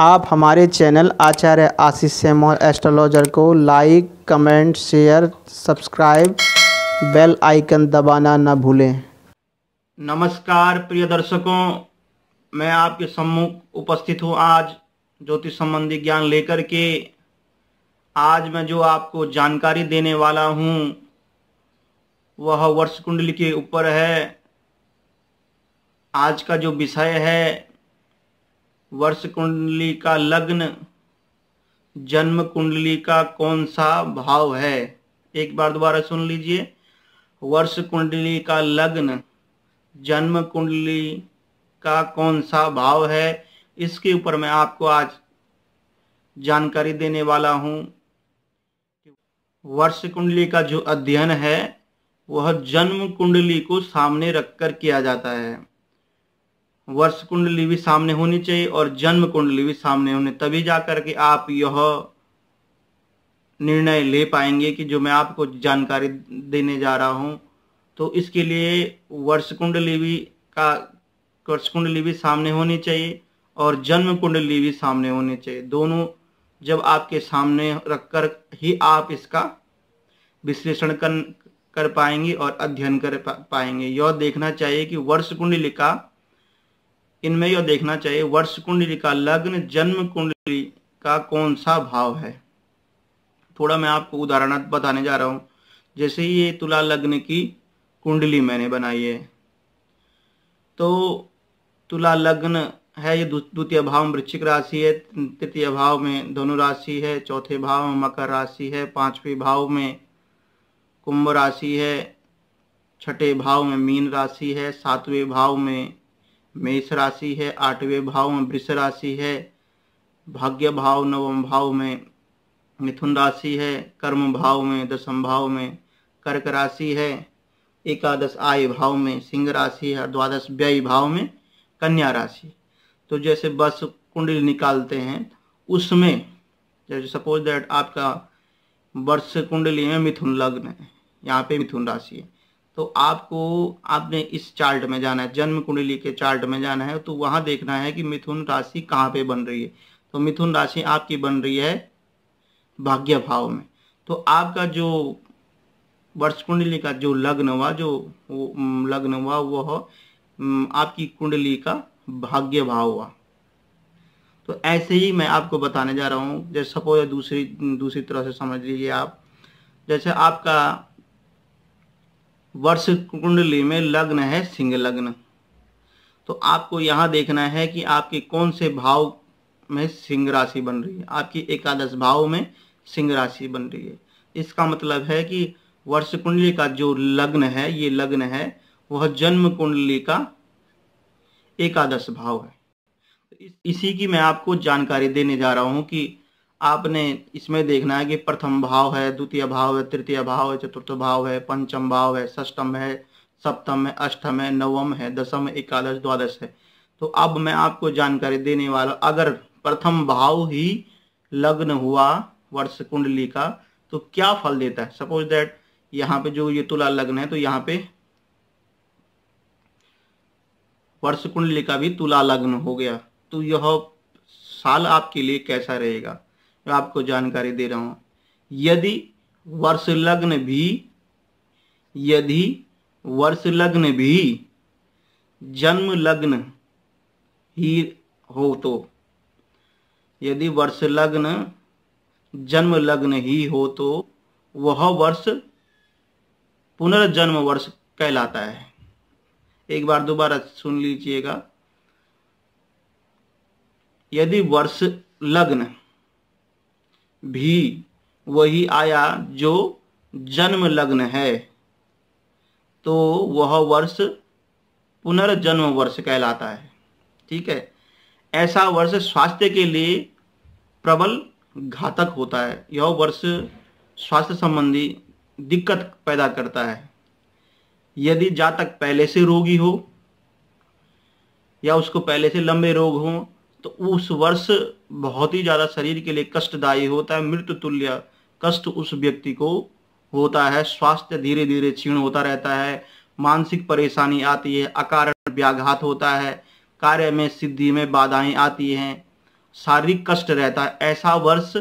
आप हमारे चैनल आचार्य आशीष सेमोर एस्ट्रोलॉजर को like comment share subscribe bell icon दबाना न भूलें नमस्कार प्रिय दर्शकों मैं आपके सम्मुख उपस्थित हूँ आज ज्योतिष संबंधी ज्ञान लेकर के आज मैं जो आपको जानकारी देने वाला हूँ वह वर्ष कुंडली के ऊपर है आज का जो विषय है वर्ष कुंडली का लग्न जन्म कुंडली का कौन सा भाव है एक बार दोबारा सुन लीजिए वर्ष कुंडली का लग्न जन्म कुंडली का कौन सा भाव है इसके ऊपर मैं आपको आज जानकारी देने वाला हूँ वर्ष कुंडली का जो अध्ययन है वह जन्म कुंडली को सामने रखकर किया जाता है वर्ष कुंडली भी सामने होनी चाहिए और जन्म कुंडली भी सामने होने तभी जाकर के आप यह निर्णय ले पाएंगे कि जो मैं आपको जानकारी देने जा रहा हूं तो इसके लिए वर्ष कुंडली भी का वर्ष कुंडली भी सामने होनी चाहिए और जन्म कुंडली भी सामने होनी चाहिए दोनों जब आपके सामने रखकर ही आप इसका विश्लेषण कर कर पाएंगे और अध्ययन कर पाएंगे यह देखना चाहिए कि वर्ष कुंडली का इनमें यह देखना चाहिए वर्ष कुंडली का लग्न जन्म कुंडली का कौन सा भाव है थोड़ा मैं आपको उदाहरण बताने जा रहा हूं जैसे ये तुला लग्न की कुंडली मैंने बनाई है तो तुला लग्न है ये द्वितीय भाव वृश्चिक राशि है तृतीय भाव में धनु राशि है चौथे भाव में मकर राशि है पांचवें भाव में कुंभ राशि है छठे भाव में मीन राशि है सातवें भाव में मेष राशि है आठवें भाव में वृष राशि है भाग्य भाव नवम भाव में मिथुन राशि है कर्म भाव में दशम भाव में कर्क राशि है एकादश आय भाव में सिंह राशि है द्वादश व्यय भाव में कन्या राशि तो जैसे बस कुंडली निकालते हैं उसमें जैसे सपोज दैट आपका वर्ष कुंडली में मिथुन लग्न है यहाँ पे मिथुन राशि है तो आपको आपने इस चार्ट में जाना है जन्म कुंडली के चार्ट में जाना है तो वहां देखना है कि मिथुन राशि कहाँ पे बन रही है तो मिथुन राशि आपकी बन रही है भाग्य भाव में तो आपका जो वर्ष कुंडली का जो लग्न हुआ जो लग्न हुआ वह आपकी कुंडली का भाग्य भाव हुआ तो ऐसे ही मैं आपको बताने जा रहा हूँ जैसे सपोज दूसरी दूसरी तरह से समझ लीजिए आप जैसे आपका वर्ष कुंडली में लग्न है सिंह लग्न तो आपको यहाँ देखना है कि आपके कौन से भाव में सिंह राशि बन रही है आपकी एकादश भाव में सिंह राशि बन रही है इसका मतलब है कि वर्ष कुंडली का जो लग्न है ये लग्न है वह जन्म कुंडली का एकादश भाव है इसी की मैं आपको जानकारी देने जा रहा हूँ कि आपने इसमें देखना है कि प्रथम भाव है द्वितीय भाव है तृतीय भाव है चतुर्थ भाव है पंचम भाव है षष्टम है सप्तम है अष्टम है नवम है दसम है द्वादश है तो अब मैं आपको जानकारी देने वाला अगर प्रथम भाव ही लग्न हुआ वर्ष कुंडली का तो क्या फल देता है सपोज दैट यहाँ पे जो ये तुला लग्न है तो यहाँ पे वर्ष कुंडली का भी तुला लग्न हो गया तो यह साल आपके लिए कैसा रहेगा जो आपको जानकारी दे रहा हूं यदि वर्ष लग्न भी यदि वर्ष लग्न भी जन्म लग्न ही हो तो यदि वर्ष लग्न जन्म लग्न ही हो तो वह वर्ष पुनर्जन्म वर्ष कहलाता है एक बार दोबारा सुन लीजिएगा यदि वर्ष लग्न भी वही आया जो जन्म लग्न है तो वह वर्ष पुनर्जन्म वर्ष कहलाता है ठीक है ऐसा वर्ष स्वास्थ्य के लिए प्रबल घातक होता है यह वर्ष स्वास्थ्य संबंधी दिक्कत पैदा करता है यदि जातक पहले से रोगी हो या उसको पहले से लंबे रोग हों तो उस वर्ष बहुत ही ज़्यादा शरीर के लिए कष्टदायी होता है मृत्यु तुल्य कष्ट उस व्यक्ति को होता है स्वास्थ्य धीरे धीरे क्षीण होता रहता है मानसिक परेशानी आती है अकारण व्याघात होता है कार्य में सिद्धि में बाधाएं आती हैं शारीरिक कष्ट रहता है ऐसा वर्ष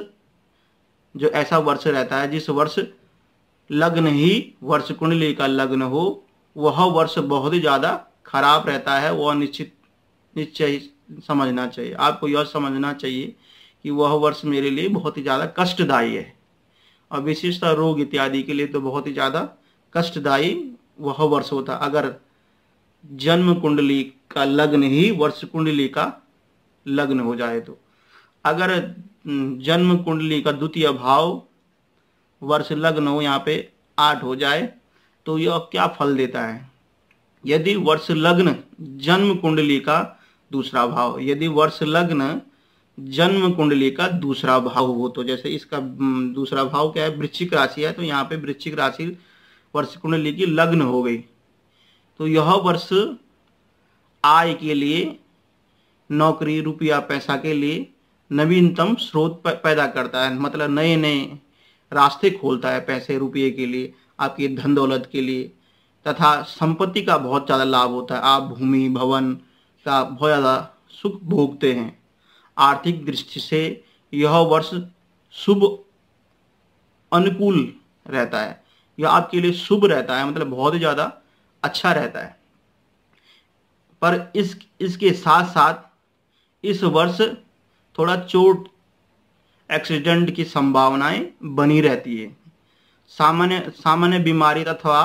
जो ऐसा वर्ष रहता है जिस वर्ष लग्न ही वर्ष कुंडली का लग्न हो वह वर्ष बहुत ही ज़्यादा खराब रहता है वह निश्चित निश्चय समझना चाहिए आपको यह समझना चाहिए कि वह वर्ष मेरे लिए बहुत ही ज़्यादा कष्टदायी है और विशेषतः रोग इत्यादि के लिए तो बहुत ही ज़्यादा कष्टदायी वह वर्ष होता अगर जन्म कुंडली का लग्न ही वर्ष कुंडली का लग्न हो जाए तो अगर जन्म कुंडली का द्वितीय भाव वर्ष लग्न हो यहाँ पे आठ हो जाए तो यह क्या फल देता है यदि वर्ष लग्न जन्म कुंडली का दूसरा भाव यदि वर्ष लग्न जन्म कुंडली का दूसरा भाव हो तो जैसे इसका दूसरा भाव क्या है वृश्चिक राशि है तो यहाँ पे वृश्चिक राशि वर्ष कुंडली की लग्न हो गई तो यह वर्ष आय के लिए नौकरी रुपया पैसा के लिए नवीनतम स्रोत पैदा करता है मतलब नए नए रास्ते खोलता है पैसे रुपये के लिए आपकी धन दौलत के लिए तथा संपत्ति का बहुत ज़्यादा लाभ होता है आप भूमि भवन का बहुत ज़्यादा सुख भोगते हैं आर्थिक दृष्टि से यह वर्ष शुभ अनुकूल रहता है यह आपके लिए शुभ रहता है मतलब बहुत ही ज़्यादा अच्छा रहता है पर इस इसके साथ साथ इस वर्ष थोड़ा चोट एक्सीडेंट की संभावनाएं बनी रहती है सामान्य सामान्य बीमारी अथवा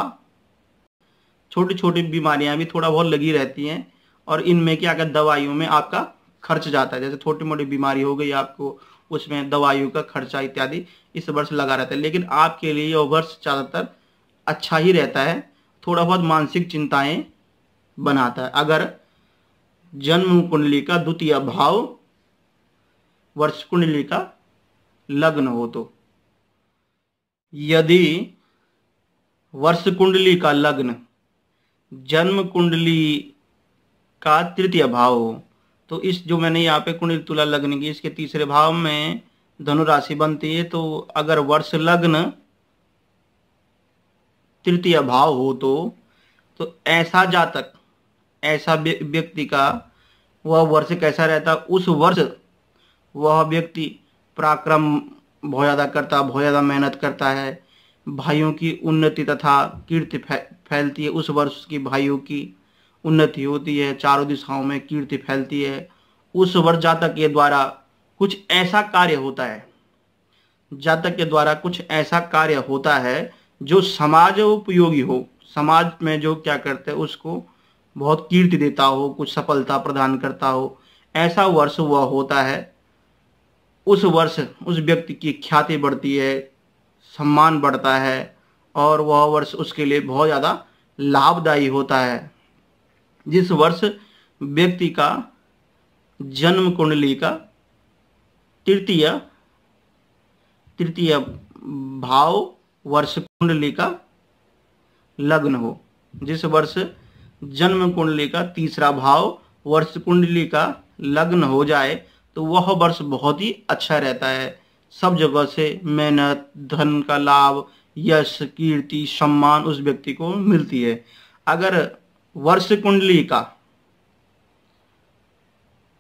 छोटी छोटी बीमारियां भी थोड़ा बहुत लगी रहती हैं और इनमें क्या कर दवाइयों में आपका खर्च जाता है जैसे छोटी मोटी बीमारी हो गई आपको उसमें दवाइयों का खर्चा इत्यादि इस वर्ष लगा रहता है लेकिन आपके लिए यह वर्ष ज़्यादातर अच्छा ही रहता है थोड़ा बहुत मानसिक चिंताएं बनाता है अगर जन्म कुंडली का द्वितीय भाव वर्ष कुंडली का लग्न हो तो यदि वर्ष कुंडली का लग्न जन्म कुंडली का तृतीय भाव हो तो इस जो मैंने यहाँ पे कुंडली तुला लग्न की इसके तीसरे भाव में धनु राशि बनती है तो अगर वर्ष लग्न तृतीय भाव हो तो तो ऐसा जातक ऐसा व्यक्ति का वह वर्ष कैसा रहता उस वर्ष वह व्यक्ति पराक्रम बहुत ज़्यादा करता बहुत ज़्यादा मेहनत करता है भाइयों की उन्नति तथा कीर्ति फै, फैलती है उस वर्ष की भाइयों की उन्नति होती है चारों दिशाओं में कीर्ति फैलती है उस वर्ष जातक के द्वारा कुछ ऐसा कार्य होता है जातक के द्वारा कुछ ऐसा कार्य होता है जो समाज उपयोगी हो समाज में जो क्या करते हैं उसको बहुत कीर्ति देता हो कुछ सफलता प्रदान करता हो ऐसा वर्ष हुआ होता है उस वर्ष उस व्यक्ति की ख्याति बढ़ती है सम्मान बढ़ता है और वह वर्ष उसके लिए बहुत ज़्यादा लाभदायी होता है जिस वर्ष व्यक्ति का जन्म कुंडली का तृतीय तृतीय भाव वर्ष कुंडली का लग्न हो जिस वर्ष जन्म कुंडली का तीसरा भाव वर्ष कुंडली का लग्न हो जाए तो वह वर्ष बहुत ही अच्छा रहता है सब जगह से मेहनत धन का लाभ यश कीर्ति सम्मान उस व्यक्ति को मिलती है अगर वर्ष कुंडली का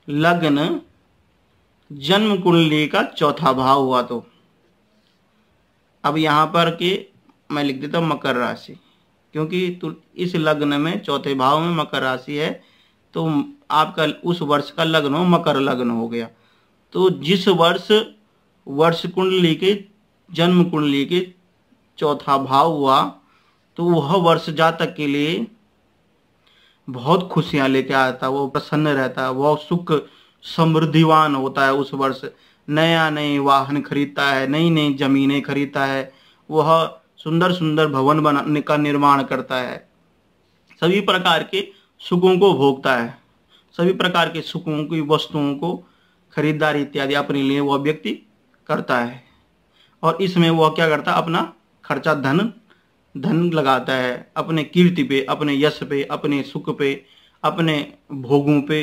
लग्न जन्म कुंडली का चौथा भाव हुआ तो अब यहां पर के मैं लिख देता हूँ मकर राशि क्योंकि इस लग्न में चौथे भाव में मकर राशि है तो आपका उस वर्ष का लग्न हो मकर लग्न हो गया तो जिस वर्ष वर्ष कुंडली के जन्म कुंडली के चौथा भाव हुआ तो वह वर्ष जातक के लिए बहुत खुशियां लेके आता है वो प्रसन्न रहता है वह सुख समृद्धिवान होता है उस वर्ष नया नए वाहन खरीदता है नई नई जमीनें खरीदता है वह सुंदर सुंदर भवन बनाने का निर्माण करता है सभी प्रकार के सुखों को भोगता है सभी प्रकार के सुखों की वस्तुओं को खरीदारी इत्यादि अपने लिए वह व्यक्ति करता है और इसमें वह क्या करता है अपना खर्चा धन धन लगाता है अपने कीर्ति पे अपने यश पे अपने सुख पे अपने भोगों पे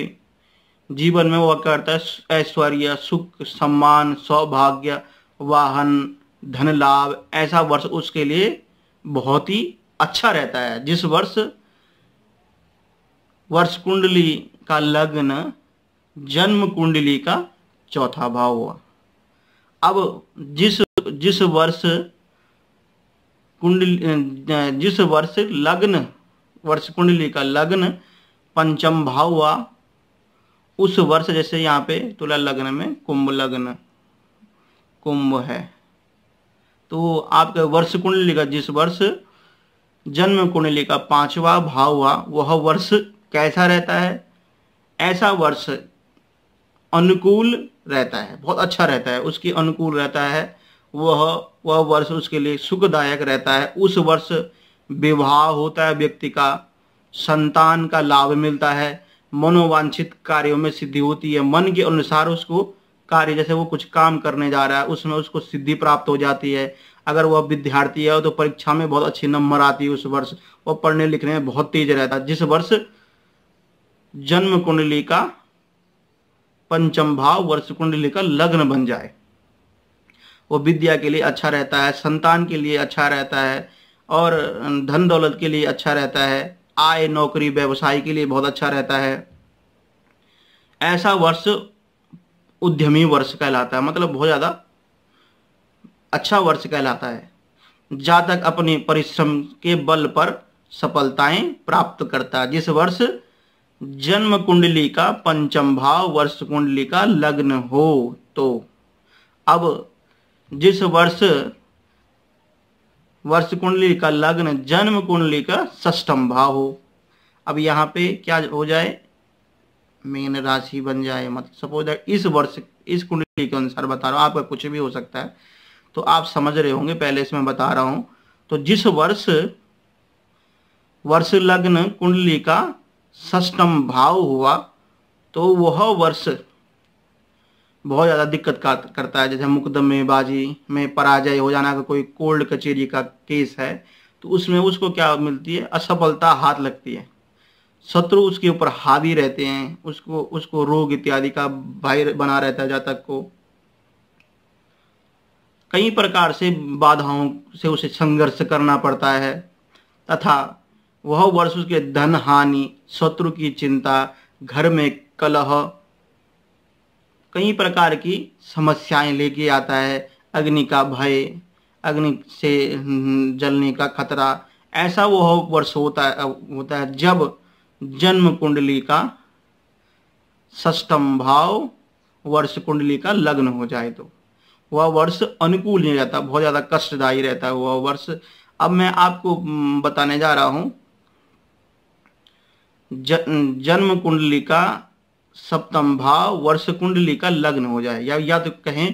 जीवन में वह करता है ऐश्वर्य सुख सम्मान सौभाग्य वाहन धन लाभ ऐसा वर्ष उसके लिए बहुत ही अच्छा रहता है जिस वर्ष वर्ष कुंडली का लग्न जन्म कुंडली का चौथा भाव हुआ अब जिस जिस वर्ष कुंडली जिस वर्ष लग्न वर्ष कुंडली का लग्न पंचम भाव हुआ उस वर्ष जैसे यहाँ पे तुला लग्न में कुंभ लग्न कुंभ है तो आपके वर्ष कुंडली का जिस वर्ष जन्म कुंडली का पांचवा भाव हुआ वह वर्ष कैसा रहता है ऐसा वर्ष अनुकूल रहता है बहुत अच्छा रहता है उसकी अनुकूल रहता है वह वह वर्ष उसके लिए सुखदायक रहता है उस वर्ष विवाह होता है व्यक्ति का संतान का लाभ मिलता है मनोवांछित कार्यों में सिद्धि होती है मन के अनुसार उसको कार्य जैसे वो कुछ काम करने जा रहा है उसमें उसको सिद्धि प्राप्त हो जाती है अगर वह विद्यार्थी है तो परीक्षा में बहुत अच्छी नंबर आती है उस वर्ष वह पढ़ने लिखने में बहुत तेज रहता है जिस वर्ष जन्म कुंडली का पंचम भाव वर्ष कुंडली का लग्न बन जाए वो विद्या के लिए अच्छा रहता है संतान के लिए अच्छा रहता है और धन दौलत के लिए अच्छा रहता है आय नौकरी व्यवसाय के लिए बहुत अच्छा रहता है ऐसा वर्ष उद्यमी वर्ष कहलाता है मतलब बहुत ज़्यादा अच्छा वर्ष कहलाता है जातक अपने परिश्रम के बल पर सफलताएं प्राप्त करता है जिस वर्ष जन्म कुंडली का पंचम भाव वर्ष कुंडली का लग्न हो तो अब जिस वर्ष वर्ष कुंडली का लग्न जन्म कुंडली का सष्टम भाव हो अब यहाँ पे क्या हो जाए मीन राशि बन जाए मतलब सपोज दैट इस वर्ष इस कुंडली के अनुसार बता रहा हूँ आपका कुछ भी हो सकता है तो आप समझ रहे होंगे पहले से मैं बता रहा हूं तो जिस वर्ष वर्ष लग्न कुंडली का सष्टम भाव हुआ तो वह वर्ष बहुत ज़्यादा दिक्कत करता है जैसे मुकदमेबाजी में पराजय हो जाना का कोई कोल्ड कचेरी का केस है तो उसमें उसको क्या मिलती है असफलता हाथ लगती है शत्रु उसके ऊपर हावी रहते हैं उसको उसको रोग इत्यादि का भाई बना रहता है जातक को कई प्रकार से बाधाओं से उसे संघर्ष करना पड़ता है तथा वह वर्ष उसके धन हानि शत्रु की चिंता घर में कलह कई प्रकार की समस्याएं लेके आता है अग्नि का भय अग्नि से हम्म, जलने का खतरा ऐसा वो वर्ष होता है होता है जब जन्म कुंडली का सष्टम भाव वर्ष कुंडली का लग्न हो जाए तो वह वर्ष अनुकूल नहीं रहता बहुत ज़्यादा कष्टदायी रहता है वह वर्ष अब मैं आपको हम्म, बताने जा रहा हूँ जन्म कुंडली का सप्तम भाव वर्ष कुंडली का लग्न हो जाए या या तो कहें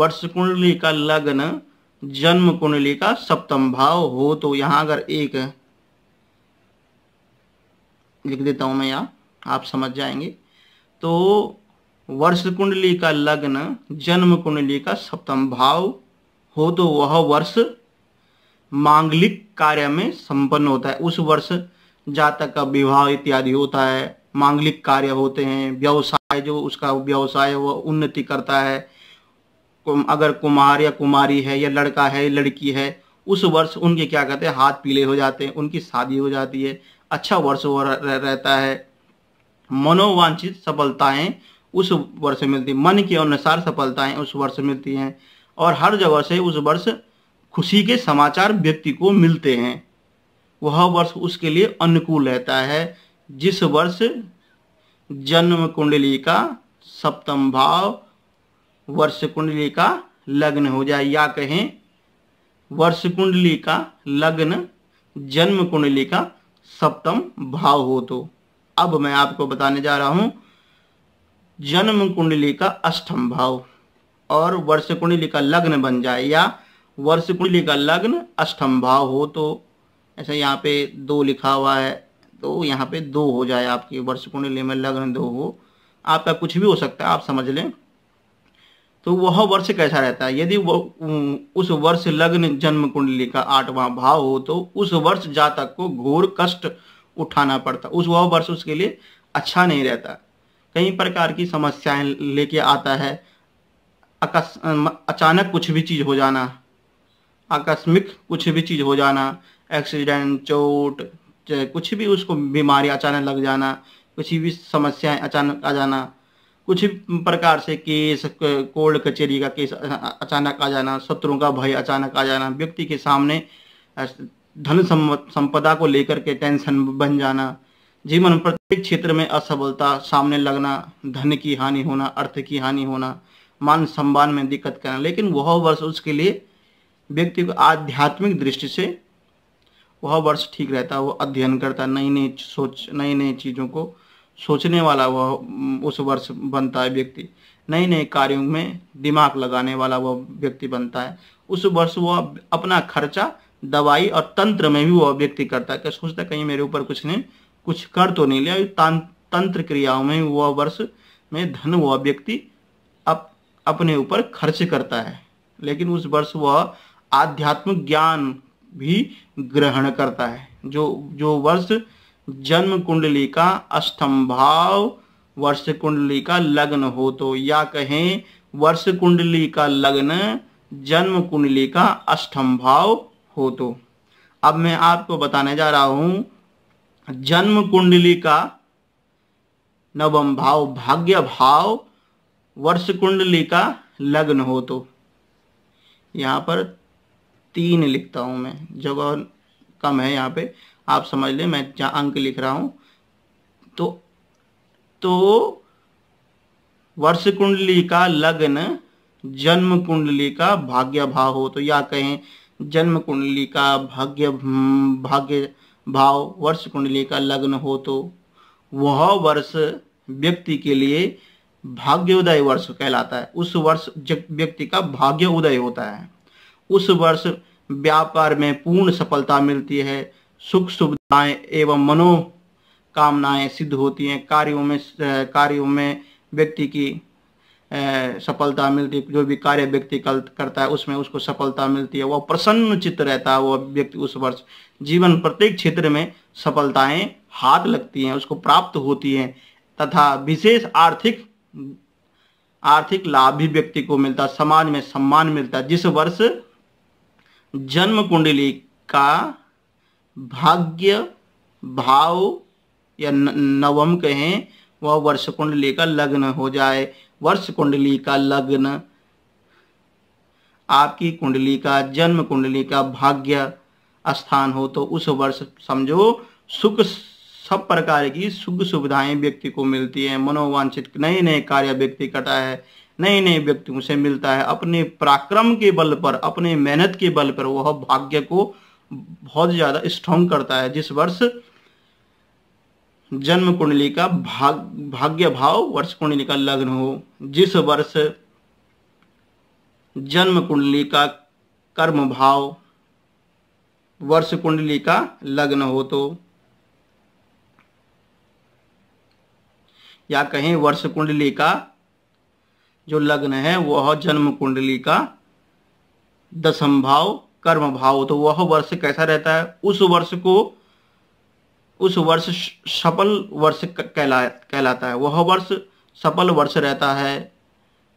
वर्ष कुंडली का लग्न जन्म कुंडली का सप्तम भाव हो तो यहां अगर एक लिख देता हूं मैं यहां आप समझ जाएंगे तो वर्ष कुंडली का लग्न जन्म कुंडली का सप्तम भाव हो तो वह वर्ष मांगलिक कार्य में संपन्न होता है उस वर्ष जातक का विवाह इत्यादि होता है मांगलिक कार्य होते हैं व्यवसाय जो उसका व्यवसाय वो उन्नति करता है अगर कुमार या कुमारी है या लड़का है लड़की है उस वर्ष उनके क्या कहते हैं हाथ पीले हो जाते हैं उनकी शादी हो जाती है अच्छा वर्ष वो रह, रहता है मनोवांछित सफलताएं उस वर्ष मिलती मन के अनुसार सफलताएं उस वर्ष मिलती हैं और हर जगह से उस वर्ष खुशी के समाचार व्यक्ति को मिलते हैं वह वर्ष उसके लिए अनुकूल रहता है जिस वर्ष जन्म कुंडली का सप्तम भाव वर्ष कुंडली का लग्न हो जाए या कहें वर्ष कुंडली का लग्न जन्म कुंडली का सप्तम भाव हो तो अब मैं आपको बताने जा रहा हूं जन्म कुंडली का अष्टम भाव और वर्ष कुंडली का लग्न बन जाए या वर्ष कुंडली का लग्न अष्टम भाव हो तो ऐसे यहाँ पे दो लिखा हुआ है तो यहाँ पे दो हो जाए आपकी वर्ष कुंडली में लग्न दो हो आपका कुछ भी हो सकता है आप समझ लें तो वह वर्ष कैसा रहता है यदि उस वर्ष लग्न जन्म कुंडली का आठवां भाव हो तो उस वर्ष जातक को घोर कष्ट उठाना पड़ता उस वह वर्ष उसके लिए अच्छा नहीं रहता कई प्रकार की समस्याएं लेके आता है अचानक कुछ भी चीज़ हो जाना आकस्मिक कुछ भी चीज़ हो जाना एक्सीडेंट चोट कुछ भी उसको बीमारी अचानक लग जाना कुछ भी समस्याएं अचानक आ जाना कुछ प्रकार से केस कोर्ट कचहरी का केस अचानक आ जाना शत्रुओं का भय अचानक आ जाना व्यक्ति के सामने धन संपदा को लेकर के टेंशन बन जाना जीवन प्रत्येक क्षेत्र में असफलता सामने लगना धन की हानि होना अर्थ की हानि होना मान सम्मान में दिक्कत करना लेकिन वह वर्ष उसके लिए व्यक्ति को आध्यात्मिक दृष्टि से वह वर्ष ठीक रहता वह अध्ययन करता नई नई सोच नई नई चीज़ों को सोचने वाला वह उस वर्ष बनता है व्यक्ति नए नए कार्यों में दिमाग लगाने वाला वह व्यक्ति बनता है उस वर्ष वह अपना खर्चा दवाई और तंत्र में भी वह व्यक्ति करता है क्या तो सोचता कहीं मेरे ऊपर कुछ ने कुछ कर तो नहीं लिया तंत्र क्रियाओं में वह वर्ष में धन वह व्यक्ति अप, अपने ऊपर खर्च करता है लेकिन उस वर्ष वह आध्यात्मिक ज्ञान भी ग्रहण करता है जो जो वर्ष जन्म कुंडली का अष्टम्भाव वर्ष कुंडली का लग्न हो तो या कहें वर्ष कुंडली का लग्न जन्म कुंडली का अष्टम भाव हो तो अब मैं आपको बताने जा रहा हूं जन्म कुंडली का नवम भाव भाग्य भाव वर्ष कुंडली का लग्न हो तो यहां पर तीन लिखता हूँ मैं जब कम है यहाँ पे आप समझ लें मैं जहाँ अंक लिख रहा हूँ तो तो वर्ष कुंडली का लग्न जन्म कुंडली तो का भाग्य भाव हो तो या कहें जन्म कुंडली का भाग्य भाग्य भाव वर्ष कुंडली का लग्न हो तो वह वर्ष व्यक्ति के लिए भाग्योदय वर्ष कहलाता है उस वर्ष व्यक्ति का भाग्य उदय होता है उस वर्ष व्यापार में पूर्ण सफलता मिलती है सुख सुविधाएं एवं मनोकामनाएं सिद्ध होती हैं कार्यों में कार्यों में व्यक्ति की सफलता मिलती जो भी कार्य व्यक्ति करता है उसमें उसको सफलता मिलती है वह प्रसन्न चित्त रहता है वह व्यक्ति उस वर्ष जीवन प्रत्येक क्षेत्र में सफलताएं हाथ लगती हैं उसको प्राप्त होती हैं तथा विशेष आर्थिक आर्थिक लाभ भी व्यक्ति को मिलता समाज में सम्मान मिलता जिस वर्ष जन्म कुंडली का भाग्य भाव या नवम कहें वह वर्ष कुंडली का लग्न हो जाए वर्ष कुंडली का लग्न आपकी कुंडली का जन्म कुंडली का भाग्य स्थान हो तो उस वर्ष समझो सुख सब प्रकार की सुख सुविधाएं व्यक्ति को मिलती हैं मनोवांछित नए नए कार्य व्यक्ति करता है नए नए व्यक्तियों से मिलता है अपने पराक्रम के बल पर अपने मेहनत के बल पर वह भाग्य को बहुत ज्यादा स्ट्रॉन्ग करता है जिस वर्ष जन्म कुंडली का भाग भाग्य भाव वर्ष कुंडली का लग्न हो जिस वर्ष जन्म कुंडली का कर्म भाव वर्ष कुंडली का लग्न हो तो या कहें वर्ष कुंडली का जो लग्न है वह जन्म कुंडली का दसम भाव कर्म भाव तो वह वर्ष कैसा रहता है उस वर्ष को उस वर्ष सफल वर्ष कहला कहलाता है वह वर्ष सफल वर्ष रहता है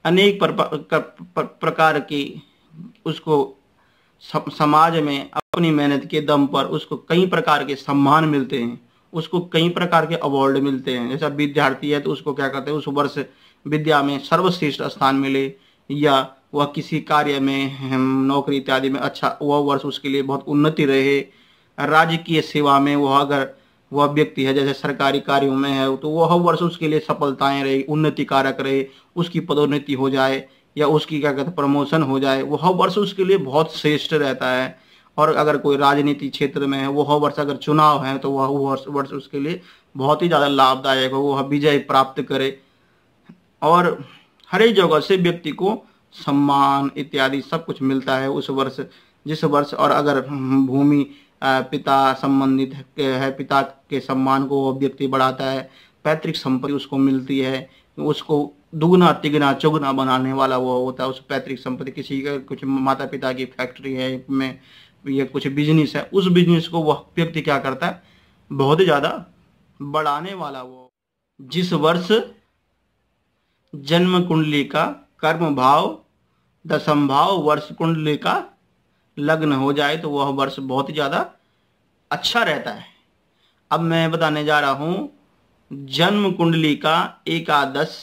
अनेक प्रकार की उसको समाज में अपनी मेहनत के दम पर उसको कई प्रकार के सम्मान मिलते हैं उसको कई प्रकार के अवार्ड मिलते हैं जैसा विद्यार्थी है तो उसको क्या कहते हैं उस वर्ष विद्या में सर्वश्रेष्ठ स्थान मिले या वह किसी कार्य में नौकरी इत्यादि में अच्छा वह वर्ष उसके लिए बहुत उन्नति रहे राजकीय सेवा में वह अगर वह व्यक्ति है जैसे सरकारी कार्यों में है तो वह वर्ष उसके लिए सफलताएं रहे उन्नति कारक रहे उसकी पदोन्नति हो जाए या उसकी क्या कहते प्रमोशन हो जाए वह वर्ष उसके लिए बहुत श्रेष्ठ रहता है और अगर कोई राजनीति क्षेत्र में है वह वर्ष अगर चुनाव है तो वह वर्ष वर्ष उसके लिए बहुत ही ज़्यादा लाभदायक हो वह विजय प्राप्त करे और हर एक जगह से व्यक्ति को सम्मान इत्यादि सब कुछ मिलता है उस वर्ष जिस वर्ष और अगर भूमि पिता संबंधित है पिता के सम्मान को व्यक्ति बढ़ाता है पैतृक संपत्ति उसको मिलती है उसको दुगना तिगना चौगुना बनाने वाला वो होता है उस पैतृक संपत्ति किसी का कुछ माता पिता की फैक्ट्री है में ये कुछ बिजनेस है उस बिजनेस को वह व्यक्ति क्या करता है बहुत ज़्यादा बढ़ाने वाला वो जिस वर्ष जन्म कुंडली का कर्म भाव दशम भाव वर्ष कुंडली का लग्न हो जाए तो वह वर्ष बहुत ही ज़्यादा अच्छा रहता है अब मैं बताने जा रहा हूँ जन्म कुंडली का एकादश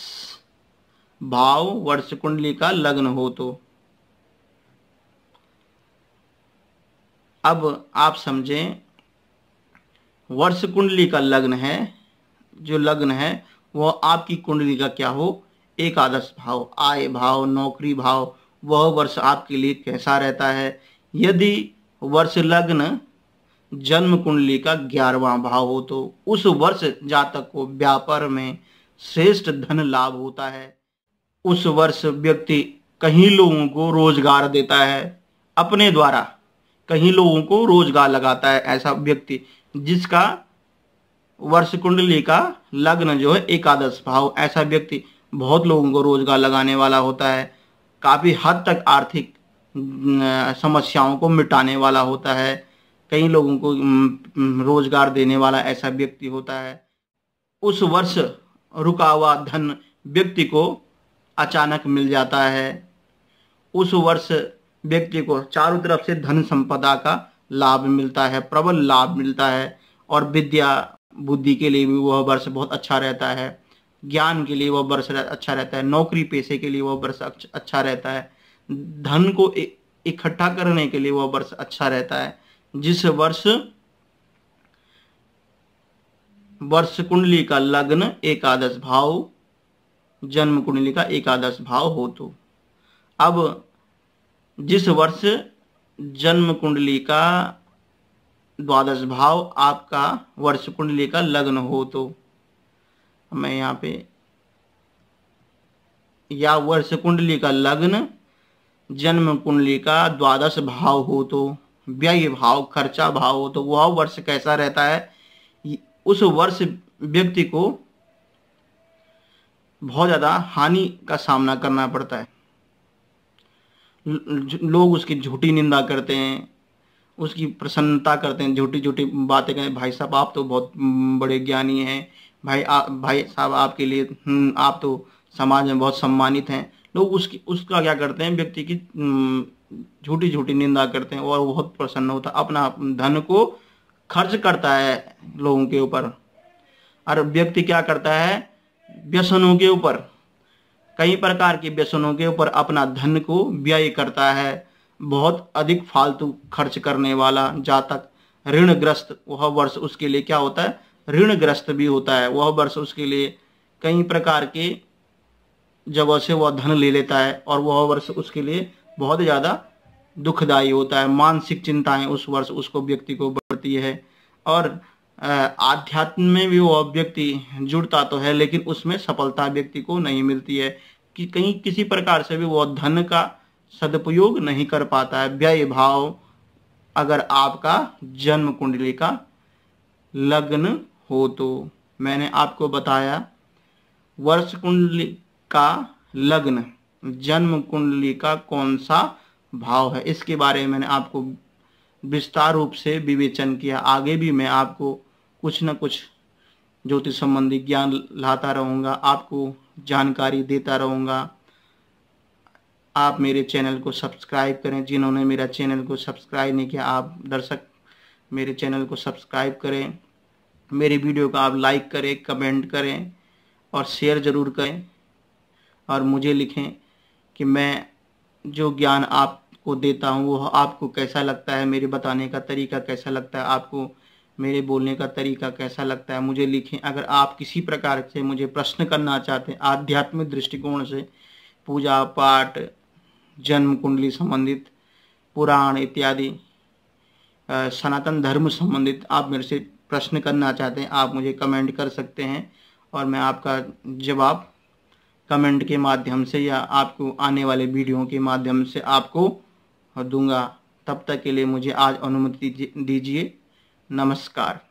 भाव वर्ष कुंडली का लग्न हो तो अब आप समझें वर्ष कुंडली का लग्न है जो लग्न है वह आपकी कुंडली का क्या हो एकादश भाव आय भाव नौकरी भाव वह वर्ष आपके लिए कैसा रहता है यदि वर्ष लग्न जन्म कुंडली का ग्यारहवा भाव हो तो उस वर्ष जातक को व्यापार में श्रेष्ठ धन लाभ होता है उस वर्ष व्यक्ति कहीं लोगों को रोजगार देता है अपने द्वारा कहीं लोगों को रोजगार लगाता है ऐसा व्यक्ति जिसका वर्ष कुंडली का लग्न जो है एकादश भाव ऐसा व्यक्ति बहुत लोगों को रोजगार लगाने वाला होता है काफ़ी हद तक आर्थिक समस्याओं को मिटाने वाला होता है कई लोगों को रोजगार देने वाला ऐसा व्यक्ति होता है उस वर्ष रुका हुआ धन व्यक्ति को अचानक मिल जाता है उस वर्ष व्यक्ति को चारों तरफ से धन संपदा का लाभ मिलता है प्रबल लाभ मिलता है और विद्या बुद्धि के लिए भी वह वर्ष बहुत अच्छा रहता है ज्ञान के लिए वह वर्ष अच्छा रहता है नौकरी पेशे के लिए वह वर्ष अच्छा रहता है धन को इकट्ठा करने के लिए वह वर्ष अच्छा रहता है जिस वर्ष वर्ष कुंडली का लग्न एकादश भाव जन्म कुंडली का एकादश भाव हो तो अब जिस वर्ष जन्म कुंडली का द्वादश भाव आपका वर्ष कुंडली का लग्न हो तो मैं यहाँ पे या वर्ष कुंडली का लग्न जन्म कुंडली का द्वादश भाव हो तो व्यय भाव खर्चा भाव हो तो वह वर्ष कैसा रहता है उस वर्ष व्यक्ति को बहुत ज़्यादा हानि का सामना करना पड़ता है लोग उसकी झूठी निंदा करते हैं उसकी प्रसन्नता करते हैं झूठी झूठी बातें करें भाई साहब आप तो बहुत बड़े ज्ञानी हैं भाई आ, भाई साहब आपके लिए हम्म, आप तो समाज में बहुत सम्मानित हैं लोग उसकी उसका क्या करते हैं व्यक्ति की हम्म, झूठी झूठी निंदा करते हैं और बहुत प्रसन्न होता अपना धन को खर्च करता है लोगों के ऊपर और व्यक्ति क्या करता है व्यसनों के ऊपर कई प्रकार के व्यसनों के ऊपर अपना धन को व्यय करता है बहुत अधिक फालतू खर्च करने वाला जातक ऋणग्रस्त वह वर्ष उसके लिए क्या होता है ऋण ग्रस्त भी होता है वह वर्ष उसके लिए कई प्रकार के जगह से वह धन ले लेता है और वह वर्ष उसके लिए बहुत ज़्यादा दुखदायी होता है मानसिक चिंताएं उस वर्ष उसको व्यक्ति को बढ़ती है और आध्यात्म में भी वह व्यक्ति जुड़ता तो है लेकिन उसमें सफलता व्यक्ति को नहीं मिलती है कि कहीं किसी प्रकार से भी वह धन का सदुपयोग नहीं कर पाता है व्यय भाव अगर आपका जन्म कुंडली का लग्न हो तो मैंने आपको बताया वर्ष कुंडली का लग्न जन्म कुंडली का कौन सा भाव है इसके बारे में मैंने आपको विस्तार रूप से विवेचन किया आगे भी मैं आपको कुछ न कुछ ज्योतिष संबंधी ज्ञान लाता रहूँगा आपको जानकारी देता रहूँगा आप मेरे चैनल को सब्सक्राइब करें जिन्होंने मेरा चैनल को सब्सक्राइब नहीं किया आप दर्शक मेरे चैनल को सब्सक्राइब करें मेरे वीडियो को आप लाइक करें कमेंट करें और शेयर ज़रूर करें और मुझे लिखें कि मैं जो ज्ञान आपको देता हूँ वो आपको कैसा लगता है मेरे बताने का तरीका कैसा लगता है आपको मेरे बोलने का तरीका कैसा लगता है मुझे लिखें अगर आप किसी प्रकार से मुझे प्रश्न करना चाहते हैं आध्यात्मिक दृष्टिकोण से पूजा पाठ जन्म कुंडली संबंधित पुराण इत्यादि सनातन धर्म संबंधित आप मेरे से प्रश्न करना चाहते हैं आप मुझे कमेंट कर सकते हैं और मैं आपका जवाब कमेंट के माध्यम से या आपको आने वाले वीडियो के माध्यम से आपको दूंगा तब तक के लिए मुझे आज अनुमति दीजिए नमस्कार